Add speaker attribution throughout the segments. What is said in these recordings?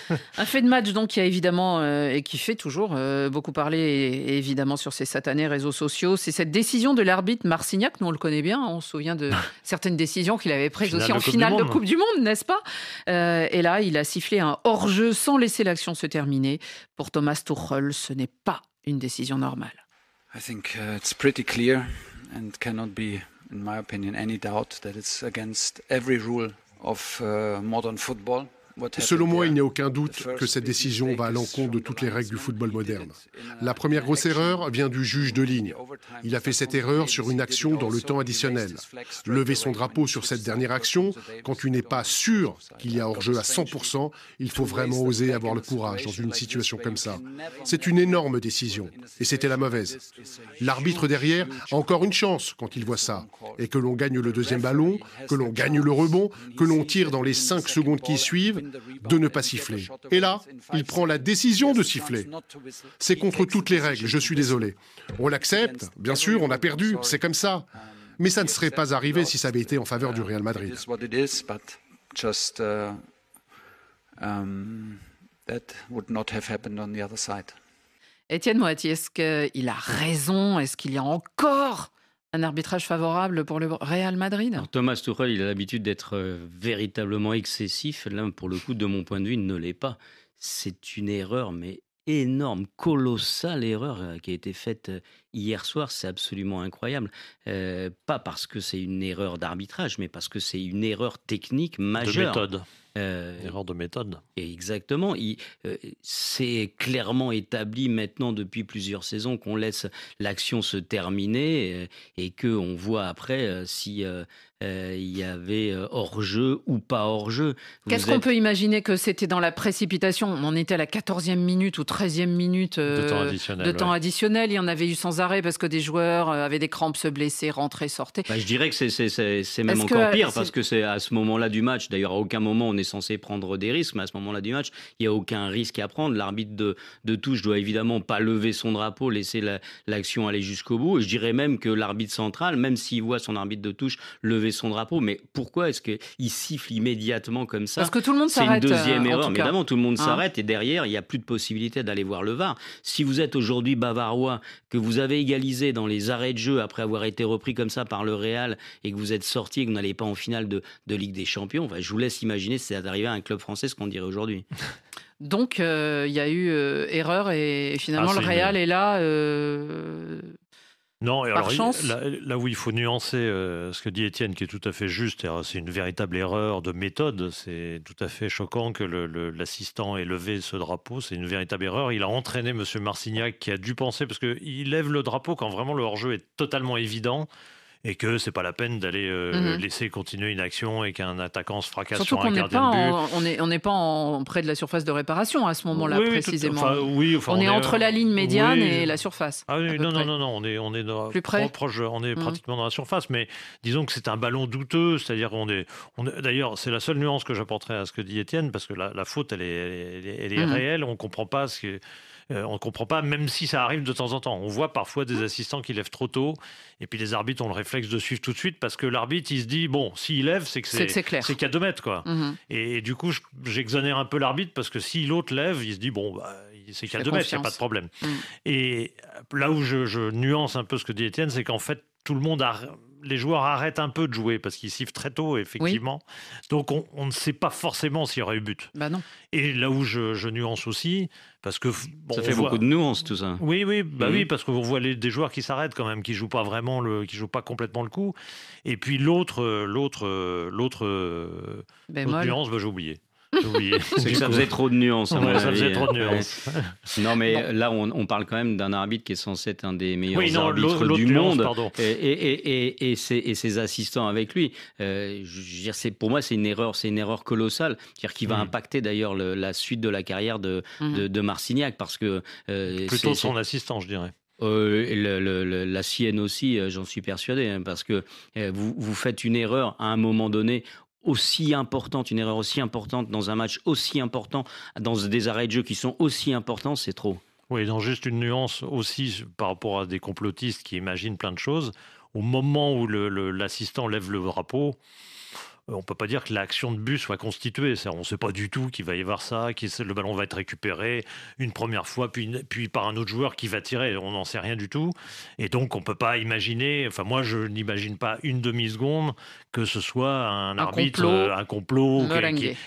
Speaker 1: Un fait de match donc qui a évidemment euh, et qui fait toujours euh, beaucoup parler évidemment sur ces satanés réseaux sociaux, c'est cette décision de l'arbitre Marcignac, nous on le connaît bien, on se souvient de certaines décisions qu'il avait prises aussi en finale de Coupe du Monde, n'est-ce pas euh, Et là, il a sifflé un hors-jeu sans laisser l'action se terminer. Pour Thomas Tuchel, ce n'est pas une décision normale.
Speaker 2: I think uh, it's pretty clear and cannot be in my opinion any doubt that it's against every rule of uh, modern football. Selon moi, il n'y a aucun doute que cette décision va à l'encontre de toutes les règles du football moderne. La première grosse erreur vient du juge de ligne. Il a fait cette erreur sur une action dans le temps additionnel. Lever son drapeau sur cette dernière action, quand tu n'es pas sûr qu'il y a hors-jeu à 100%, il faut vraiment oser avoir le courage dans une situation comme ça. C'est une énorme décision, et c'était la mauvaise. L'arbitre derrière a encore une chance quand il voit ça, et que l'on gagne le deuxième ballon, que l'on gagne le rebond, que l'on tire dans les cinq secondes qui suivent, de ne pas siffler. Et là, il prend la décision de siffler. C'est contre toutes les règles, je suis désolé. On l'accepte, bien sûr, on a perdu, c'est comme ça. Mais ça ne serait pas arrivé si ça avait été en faveur du Real Madrid.
Speaker 1: Étienne Moati, est-ce qu'il a raison Est-ce qu'il y a encore un arbitrage favorable pour le Real Madrid
Speaker 3: Thomas Tuchel, il a l'habitude d'être euh, véritablement excessif. Là, pour le coup, de mon point de vue, il ne l'est pas. C'est une erreur, mais énorme, colossale erreur euh, qui a été faite euh, hier soir. C'est absolument incroyable. pas parce que c'est une erreur d'arbitrage, mais parce que c'est une erreur technique majeure. De méthode. Euh, Erreur de méthode. Et Exactement. Euh, c'est clairement établi maintenant depuis plusieurs saisons qu'on laisse l'action se terminer euh, et, et qu'on voit après si euh, il y avait euh, hors-jeu ou pas hors-jeu. Qu'est-ce qu'on peut
Speaker 1: imaginer que c'était dans la précipitation On en était à la 14e minute ou 13e minute de euh, temps, additionnel, Il y en avait eu sans arrêt parce que des joueurs avaient des crampes, se blessaient, rentraient, sortaient. Bah,
Speaker 3: je dirais que c'est même encore pire parce que c'est à ce moment-là du match. D'ailleurs, à aucun moment on est censé prendre des risques, mais à ce moment-là du match, il n'y a aucun risque à prendre. L'arbitre de, de touche doit évidemment pas lever son drapeau, laisser l'action aller jusqu'au bout. Et je dirais même que l'arbitre central, même s'il voit son arbitre de touche lever son drapeau. Mais pourquoi est-ce qu'il siffle immédiatement comme ça Parce que tout le monde s'arrête. C'est une euh, deuxième erreur. Mais évidemment, tout le monde hein. s'arrête et derrière, il n'y a plus de possibilité d'aller voir le VAR. Si vous êtes aujourd'hui bavarois, que vous avez égalisé dans les arrêts de jeu après avoir été repris comme ça par le Real et que vous êtes sorti et que vous n'allez pas en finale de, Ligue des Champions, enfin, je vous laisse imaginer si c'est arrivé à un club français ce qu'on dirait aujourd'hui.
Speaker 1: Donc, euh, il y a eu euh, erreur et, finalement, ah, le Real est là.
Speaker 2: Non, Là, où il faut nuancer euh, ce que dit Étienne, qui est tout à fait juste, euh, c'est une véritable erreur de méthode. C'est tout à fait choquant que l'assistant ait levé ce drapeau. C'est une véritable erreur. Il a entraîné M. Marsignac, qui a dû penser, parce qu'il lève le drapeau quand vraiment le hors-jeu est totalement évident et que c'est pas la peine d'aller euh, mhm. laisser continuer une action et qu'un attaquant se fracasse sur un gardien de
Speaker 1: but. on n'est on pas près de la surface de réparation à ce moment-là précisément.
Speaker 2: oui, on, est, entre la ligne médiane et la surface. Ah non, non, non, on est, on est Plus proche, on est mhm. pratiquement dans la surface, mais disons que c'est un ballon douteux, c'est-à-dire on est, d'ailleurs c'est la seule nuance que j'apporterai à ce que dit Étienne parce que la, faute elle est, elle est, mhm. réelle, on comprend pas ce que euh, on ne comprend pas, même si ça arrive de temps en temps. On voit parfois des assistants qui lèvent trop tôt, et puis les arbitres ont le réflexe de suivre tout de suite, parce que l'arbitre, il se dit, bon, s'il lève, c'est que c'est qu'à deux mètres. Quoi. Mm-hmm. et, du coup, j'exonère un peu l'arbitre, parce que si l'autre lève, il se dit, bon, bah, c'est qu'à deux mètres, il n'y a pas de problème. Mm. Et là où je, je, nuance un peu ce que dit Étienne, c'est qu'en fait, tout le monde a les joueurs arrêtent un peu de jouer parce qu'ils sifflent très tôt, effectivement. Donc on, ne sait pas forcément s'il y aurait eu but. Bah Et là où je, nuance aussi, parce que ça fait beaucoup de nuances tout ça. Oui, oui, bah mhm. oui, parce que vous voyez des joueurs qui s'arrêtent quand même, qui jouent pas vraiment le, qui jouent pas complètement le coup. Et puis l'autre, l'autre, l'autre, nuance, bah, j'ai oublié. ça faisait trop de nuances. ça faisait hein. trop de nuances.
Speaker 3: non, mais là, on, parle quand même d'un arbitre qui est censé être un des meilleurs oui, arbitres du monde. Pardon. Et, et, et, et, ses, et, ses, assistants avec lui. Euh, je, pour moi, c'est une erreur, c'est une erreur colossale, dire qui va impacter d'ailleurs la suite de la carrière de, mm. Marcignac, parce que euh, plutôt son
Speaker 2: assistant, je dirais.
Speaker 3: Euh, la sienne aussi, j'en suis persuadé, hein, parce que vous, vous, faites une erreur à un moment donné aussi importante, une erreur aussi importante dans un match aussi important,
Speaker 2: dans des arrêts de jeu qui sont aussi importants, c'est trop. Oui, dans juste une nuance aussi par rapport à des complotistes qui imaginent plein de choses. Au moment où l'assistant lève le drapeau, euh, on peut pas dire que l'action de but soit constituée. On ne sait pas du tout qu'il va y avoir ça, que le ballon va être récupéré une première fois, puis, puis par un autre joueur qui va tirer. On n'en sait rien du tout. Et donc, on peut pas imaginer, enfin, moi, je n'imagine pas une demi-seconde que ce soit un, arbitre, euh, un complot,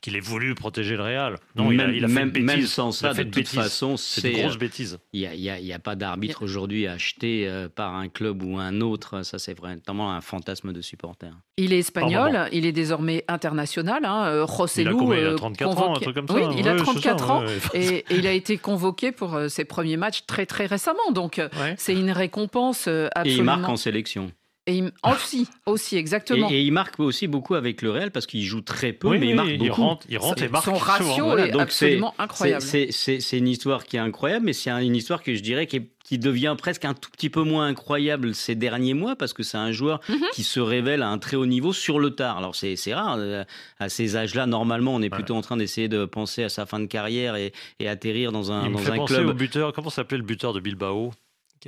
Speaker 2: qu'il ait voulu protéger le Real. Non, même, il a,
Speaker 3: même, sans ça, de, toute façon, c'est une grosse euh, bêtise. Il n'y a, pas d'arbitre aujourd'hui acheté par un club ou un autre. Ça, c'est vraiment un fantasme de supporter.
Speaker 1: Il est espagnol, il est désormais international. Hein. Rossellou, euh, il a, 34 euh, ans, un truc comme ça. Hein. il a 34 ans et, il a été convoqué pour euh, ses premiers matchs très très récemment. Donc c'est une récompense absolument. Et il marque en sélection. Et il... aussi, aussi, exactement. Et,
Speaker 3: il marque aussi beaucoup avec le Real parce qu'il joue très peu, mais il marque beaucoup. rentre, et marque Son ratio souvent. est absolument incroyable. C'est une histoire qui est incroyable, mais c'est une histoire que je dirais qui est qui devient presque un tout petit peu moins incroyable ces derniers mois parce que c'est un joueur mhm. qui se révèle à un très haut niveau sur le tard. Alors c'est rare, euh, à ces âges-là, normalement, on est plutôt en train d'essayer de penser à sa fin de carrière et, atterrir dans un, Il fait penser club. Au
Speaker 2: buteur, comment s'appelait le buteur de Bilbao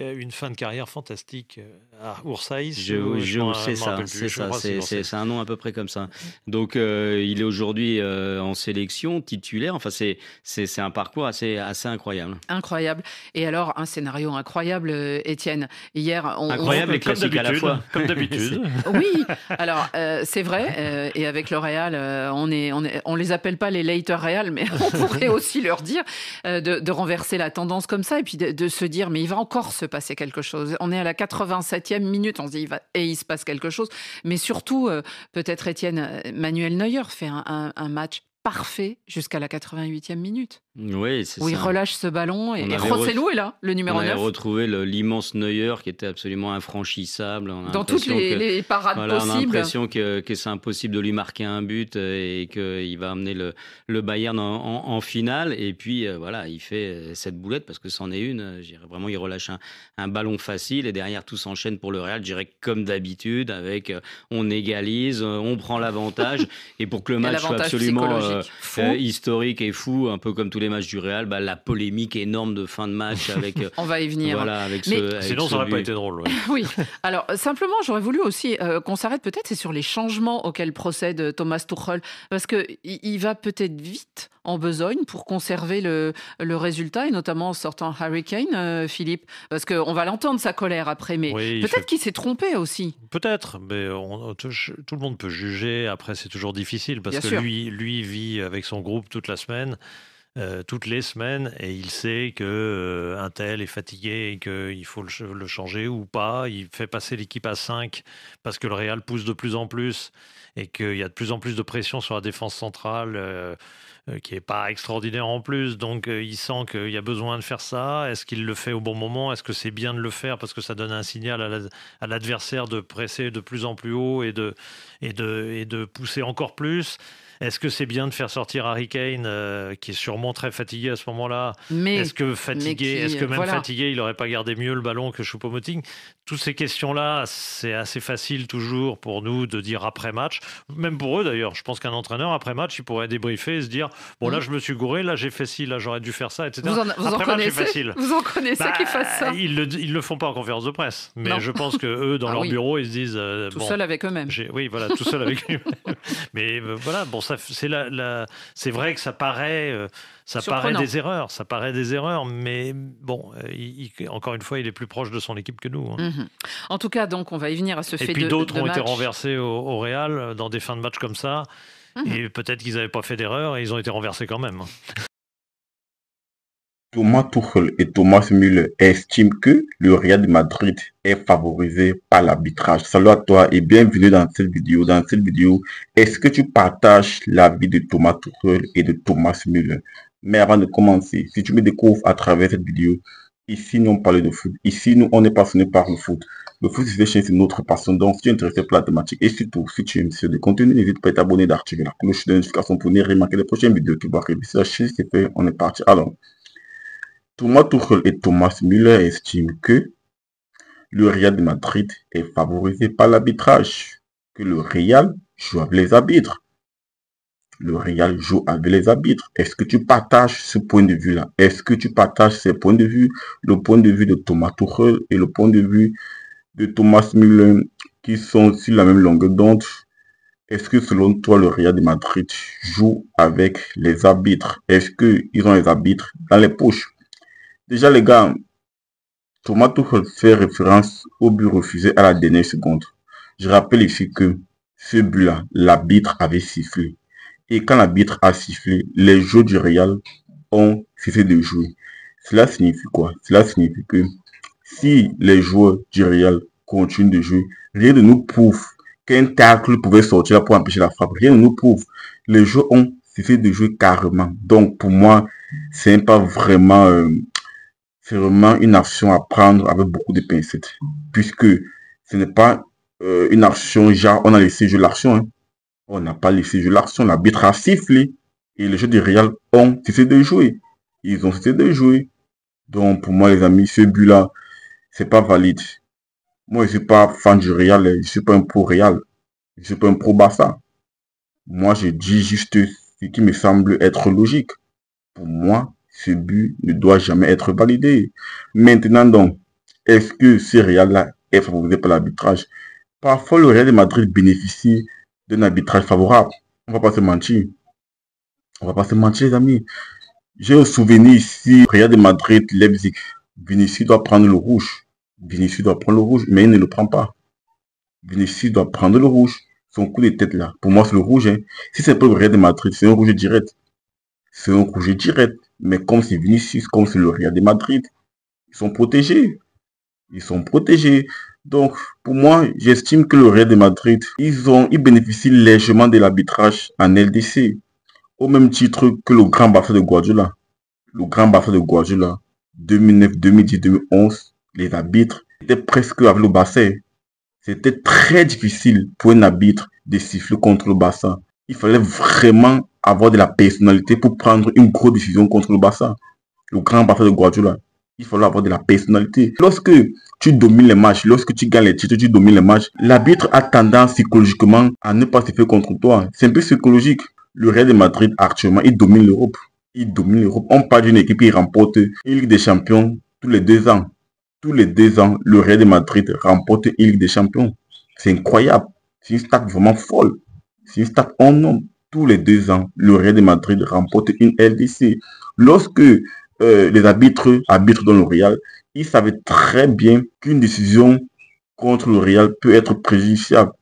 Speaker 2: une fin de carrière fantastique euh, à Ursaïs. Je, euh, sais ça, c'est ça, c'est
Speaker 3: un nom à peu près comme ça. Donc euh, il est aujourd'hui en sélection titulaire. Enfin c'est c'est un parcours assez assez incroyable.
Speaker 1: Incroyable. Et alors un scénario incroyable, Étienne. Hier, on, incroyable et classique à la fois, comme d'habitude. oui. Alors c'est vrai. et avec le on est on est, on les appelle pas les later Real, mais on pourrait aussi leur dire de, renverser la tendance comme ça et puis de se dire mais il va encore se passer quelque chose. On est à la 87e minute, on se dit, va, et il se passe quelque chose. Mais surtout, euh, peut-être Étienne, euh, Manuel Neuer fait un, un match parfait jusqu'à la 88e minute.
Speaker 3: Oui, c'est où il relâche
Speaker 1: ce ballon. Et, et Rossellou est là, le numéro 9. On a
Speaker 3: retrouvé l'immense Neuer qui était absolument infranchissable. Dans toutes les, parades possibles. On a l'impression que, c'est impossible de lui marquer un but et qu'il va amener le, le Bayern en, finale. Et puis, euh, voilà, il fait euh, cette boulette parce que c'en est une. J'irai vraiment, il relâche un, ballon facile et derrière, tout s'enchaîne pour le Real. Je dirais comme d'habitude, avec euh, on égalise, on prend l'avantage. et pour que le match soit absolument historique et fou, un peu comme tous les les matchs du Real, bah, la polémique énorme de fin de match avec. Euh, on va y venir. Voilà, Sinon,
Speaker 1: ça n'aurait pas été drôle. oui. Alors, simplement, j'aurais voulu aussi euh, qu'on s'arrête peut-être, c'est sur les changements auxquels procède euh, Thomas Tuchel, parce qu'il il va peut-être vite en besogne pour conserver le, le résultat, et notamment en sortant Harry Kane, Philippe, parce qu'on va l'entendre sa colère après, mais peut-être qu'il s'est trompé aussi.
Speaker 2: Peut-être, mais tout, le monde peut juger. Après, c'est toujours difficile parce que lui, lui vit avec son groupe toute la semaine. Euh, toutes les semaines et il sait que euh, tel est fatigué et qu'il faut le, changer ou pas. Il fait passer l'équipe à 5 parce que le Real pousse de plus en plus et qu'il y a de plus en plus de pression sur la défense centrale euh, qui n'est pas extraordinaire en plus. Donc il sent qu'il y a besoin de faire ça. Est-ce qu'il le fait au bon moment Est-ce que c'est bien de le faire parce que ça donne un signal à l'adversaire de presser de plus en plus haut et et de pousser encore plus est-ce que c'est bien de faire sortir Harry Kane, euh, qui est sûrement très fatigué à ce moment-là est-ce que fatigué, est-ce que même fatigué, il n'aurait pas gardé mieux le ballon que Choupo-Moting Toutes ces questions-là, c'est assez facile toujours pour nous de dire après match, même pour eux d'ailleurs. Je pense qu'un entraîneur après match, il pourrait débriefer et se dire bon là, mm. je me suis gouré, là j'ai fait ci, là j'aurais dû faire ça, etc. Vous connaissez, facile. Vous en
Speaker 1: connaissez bah, qui fassent ça
Speaker 2: Ils le, le font pas en conférence de presse, mais je pense que eux, dans ah leur bureau, ils se disent euh, tout seul avec eux-mêmes. Oui, voilà, tout seul avec eux. Mais euh, voilà, bon, c'est vrai que ça paraît, euh, ça paraît des erreurs, ça paraît des erreurs, mais bon, euh, encore une fois, il est plus proche de son équipe que nous. Hein. Mhm.
Speaker 1: En tout cas, donc on va y venir à ce fait Et puis d'autres ont été renversés
Speaker 2: au, Real euh, dans des fins de match comme ça. Mhm. Et peut-être qu'ils n'avaient pas fait d'erreur et ils ont été renversés quand même. Hein.
Speaker 4: Thomas Tuchel et Thomas Müller estiment que le Real de Madrid est favorisé par l'arbitrage. Salut à toi et bienvenue dans cette vidéo. Dans cette vidéo, est-ce que tu partages l'avis de Thomas Tuchel et de Thomas Müller Mais avant de commencer, si tu me découvres à travers cette vidéo, ici nous on parle de foot. Ici nous on est passionné par le foot. Le foot c'est une autre passion. Donc si tu es intéressé par la thématique et surtout si tu aimes ce contenu, n'hésite pas à t'abonner, d'activer la cloche de notification pour ne rien manquer les prochaines vidéos qui vont arriver sur la chaîne. C'est fait, on est parti. Alors. Thomas Tuchel et Thomas Müller estiment que le Real de Madrid est favorisé par l'arbitrage, que le Real joue avec les arbitres. Le Real joue avec les arbitres. Est-ce que tu partages ce point de vue-là Est-ce que tu partages ces points de vue Le point de vue de Thomas Tuchel et le point de vue de Thomas Müller qui sont aussi la même langue d'onde est-ce que selon toi, le Real de Madrid joue avec les arbitres Est-ce qu'ils ont les arbitres dans les poches Déjà, les gars, Thomas Tuchel fait référence au but refusé à la dernière seconde. Je rappelle ici que ce but-là, l'arbitre avait sifflé. Et quand l'arbitre a sifflé, les joueurs du Real ont cessé de jouer. Cela signifie quoi Cela signifie que si les joueurs du Real continuent de jouer, rien ne nous prouve qu'un tacle pouvait sortir pour empêcher la frappe. Rien ne nous prouve. Les joueurs ont cessé de jouer carrément. Donc pour moi, ce n'est pas vraiment euh, c'est vraiment une action à prendre avec beaucoup de pincettes. Puisque ce n'est pas euh, une action, genre on a laissé jouer l'action. Hein. On n'a pas laissé jouer l'action. L'arbitre a sifflé et les jeux de Real ont cessé de jouer. Ils ont cessé de jouer. Donc pour moi les amis, ce but-là, c'est pas valide. Moi, je suis pas fan du Real, hein. je suis pas un pro Real, je suis pas un pro bassa Moi, je dis juste ce qui me semble être logique. Pour moi, ce but ne doit jamais être validé. Maintenant donc, est-ce que ce Real-là est favorisé par l'arbitrage Parfois, le Real de Madrid bénéficie d'un arbitrage favorable. On ne va pas se mentir. On ne va pas se mentir, les amis. J'ai un souvenir ici, Real de Madrid, Leipzig. Vinicius doit prendre le rouge. Vinicius doit prendre le rouge, mais il ne le prend pas. Vinicius doit prendre le rouge. Son coup de tête là, pour moi c'est le rouge. Hein. Si c'est pas le Real de Madrid, c'est un rouge direct. C'est un rouge direct. Mais comme c'est Vinicius, comme c'est le Real de Madrid, ils sont protégés. Ils sont protégés. Donc, pour moi, j'estime que le Real de Madrid, ils, ont, ils bénéficient légèrement de l'arbitrage en LDC. Au même titre que le Grand bassin de Guadalupe. Le Grand bassin de Guadalupe, 2009, 2010, 2011, les arbitres étaient presque avec le bassin. C'était très difficile pour un arbitre de siffler contre le bassin il fallait vraiment avoir de la personnalité pour prendre une grosse décision contre le Barça, le grand Barça de Guardiola. Il fallait avoir de la personnalité. Lorsque tu domines les matchs, lorsque tu gagnes les titres, tu domines les matchs, l'arbitre a tendance psychologiquement à ne pas se faire contre toi. C'est un peu psychologique. Le Real de Madrid, actuellement, il domine l'Europe. Il domine l'Europe. On parle d'une équipe qui remporte une Ligue des Champions tous les deux ans. Tous les deux ans, le Real de Madrid remporte une Ligue des Champions. C'est incroyable. C'est une stack vraiment folle. Si un tape en tous les deux ans, le Real de Madrid remporte une LDC. Lorsque euh, les arbitres arbitrent dans le Real, ils savaient très bien qu'une décision contre le Real peut être préjudiciable.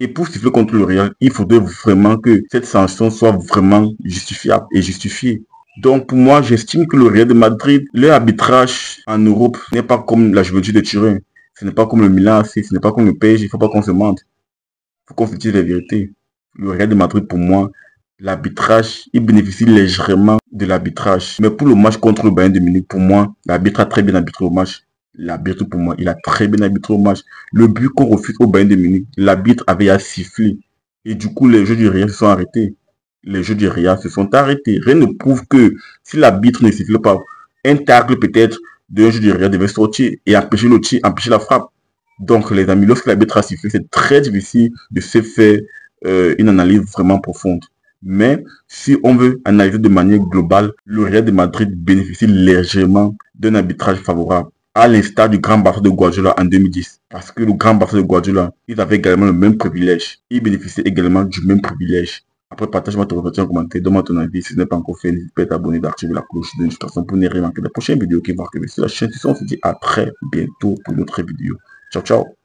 Speaker 4: Et pour siffler contre le Real, il faudrait vraiment que cette sanction soit vraiment justifiable et justifiée. Donc pour moi, j'estime que le Real de Madrid, leur arbitrage en Europe n'est pas comme la Juventus de Turin. Ce n'est pas comme le Milan ce n'est pas comme le PSG, il ne faut pas qu'on se mente. Il faut qu'on se dise la vérité le Real de Madrid, pour moi, l'arbitrage, il bénéficie légèrement de l'arbitrage. Mais pour le match contre le Bayern de Munich, pour moi, l'arbitre a très bien arbitré au match. L'arbitre, pour moi, il a très bien arbitré au match. Le but qu'on refuse au Bayern de Munich, l'arbitre avait à siffler. Et du coup, les jeux du Real se sont arrêtés. Les jeux du Real se sont arrêtés. Rien ne prouve que si l'arbitre ne siffle pas, un tacle peut-être d'un Jeux du Real devait sortir et empêcher le tir, empêcher la frappe. Donc, les amis, lorsque l'arbitre a sifflé, c'est très difficile de se faire euh, une analyse vraiment profonde. Mais si on veut analyser de manière globale, le Real de Madrid bénéficie légèrement d'un arbitrage favorable, à l'instar du Grand Barça de Guardiola en 2010. Parce que le Grand Barça de Guardiola, ils avaient également le même privilège. Ils bénéficiaient également du même privilège. Après, partage-moi ton en commentaire, donne ton avis. Si ce n'est pas encore fait, n'hésite pas à t'abonner, d'activer la cloche de notification pour ne rien manquer des la prochaine vidéo qui va arriver sur la chaîne. Si on se dit à très bientôt pour une autre vidéo. Ciao, ciao